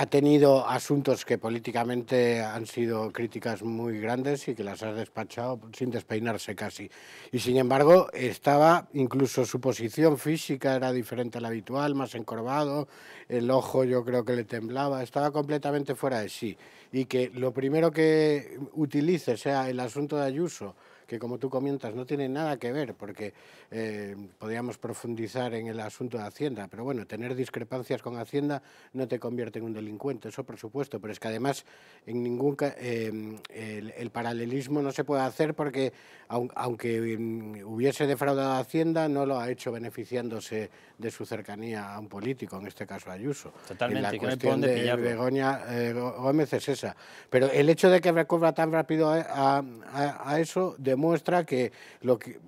ha tenido asuntos que políticamente han sido críticas muy grandes y que las ha despachado sin despeinarse casi. Y sin embargo, estaba, incluso su posición física era diferente a la habitual, más encorvado, el ojo yo creo que le temblaba, estaba completamente fuera de sí. Y que lo primero que utilice sea el asunto de Ayuso, que como tú comentas no tiene nada que ver, porque eh, podríamos profundizar en el asunto de Hacienda, pero bueno, tener discrepancias con Hacienda no te convierte en un delincuente, eso por supuesto, pero es que además en ningún eh, el, paralelismo no se puede hacer porque aunque mm, hubiese defraudado a Hacienda, no lo ha hecho beneficiándose de su cercanía a un político, en este caso a Ayuso. Totalmente, la cuestión de Begoña eh, Gómez es esa. Pero el hecho de que recobra tan rápido a, a eso de muestra que lo que,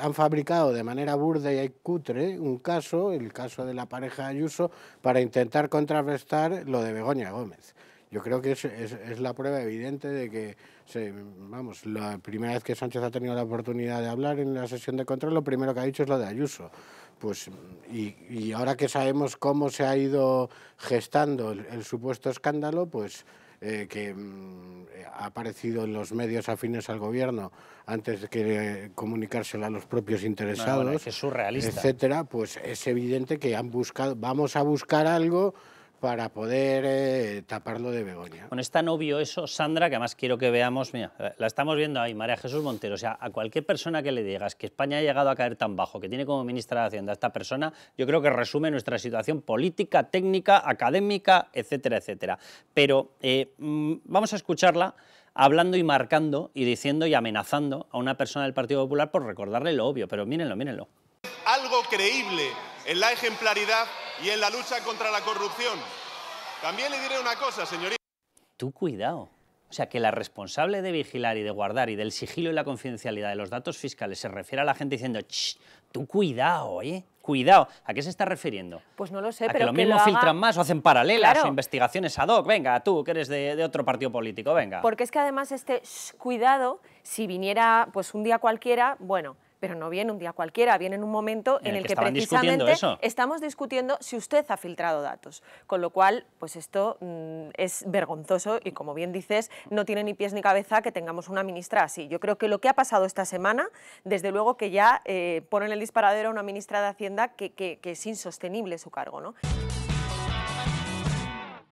han fabricado de manera burda y cutre un caso, el caso de la pareja Ayuso, para intentar contrarrestar lo de Begoña Gómez. Yo creo que es, es, la prueba evidente de que, se, vamos, la primera vez que Sánchez ha tenido la oportunidad de hablar en la sesión de control, lo primero que ha dicho es lo de Ayuso. Pues, y, y ahora que sabemos cómo se ha ido gestando el, supuesto escándalo, pues... Eh, que mm, ha aparecido en los medios afines al gobierno antes de que comunicárselo a los propios interesados, etcétera, pues es evidente que han buscado, vamos a buscar algo para poder eh, taparlo de Begoña. Con esta novio eso, Sandra, que además quiero que veamos, mira, la estamos viendo ahí, María Jesús Montero, o sea, a cualquier persona que le digas que España ha llegado a caer tan bajo, que tiene como ministra de Hacienda esta persona, yo creo que resume nuestra situación política, técnica, académica, etcétera, etcétera. Pero eh, mm, vamos a escucharla hablando y marcando y diciendo y amenazando a una persona del Partido Popular por recordarle lo obvio, pero mírenlo, mírenlo. Algo creíble en la ejemplaridad y en la lucha contra la corrupción. También le diré una cosa, señoría. Tú cuidado. O sea, que la responsable de vigilar y de guardar y del sigilo y la confidencialidad de los datos fiscales se refiere a la gente diciendo, tú cuidado, ¿eh? Cuidado. ¿A qué se está refiriendo? Pues no lo sé, pero. Que lo mismo filtran más o hacen paralelas o investigaciones ad hoc. Venga, tú que eres de, otro partido político, venga. Porque es que además este cuidado, si viniera pues un día cualquiera, bueno, pero no viene un día cualquiera, viene en un momento en, el, que, precisamente estamos discutiendo si usted ha filtrado datos, con lo cual, pues esto mm, es vergonzoso y como bien dices, no tiene ni pies ni cabeza que tengamos una ministra así. Yo creo que lo que ha pasado esta semana, desde luego que ya eh, pone ponen el disparadero a una ministra de Hacienda que, que es insostenible su cargo, ¿no?